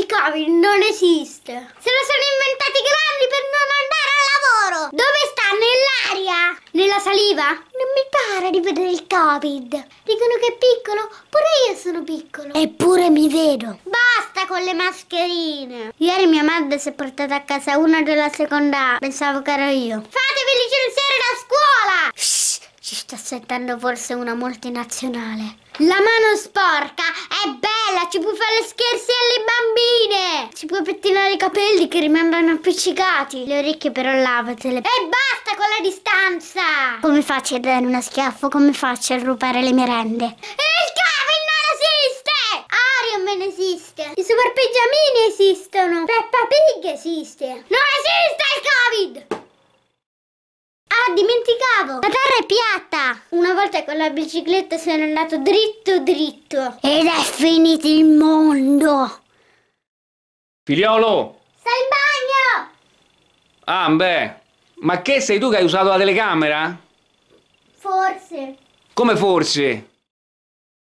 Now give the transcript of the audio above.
il covid non esiste. Se lo sono inventati grandi per non andare al lavoro. Dove sta? Nell'aria? Nella saliva? Non mi pare di vedere il covid. Dicono che è piccolo, pure io sono piccolo. Eppure mi vedo. Basta con le mascherine. Ieri mia madre si è portata a casa una della seconda. Pensavo che ero io. Fatevi licenziare da scuola! Shh, ci sta sentendo forse una multinazionale. La mano sporca! ci puoi fare scherzi alle bambine! Ci puoi pettinare i capelli che rimangono appiccicati. Le orecchie però lavatele. E basta con la distanza! Come faccio a dare uno schiaffo? Come faccio a rubare le merende? il Kevin non esiste! Arion non esiste! I super pigiamini esistono! Peppa Pig esiste! Non esiste il Kevin! dimenticavo! La terra è piatta! Una volta con la bicicletta sono andato dritto dritto. Ed è finito il mondo! Figliolo! Stai in bagno! Ah, beh! Ma che sei tu che hai usato la telecamera? Forse. Come forse?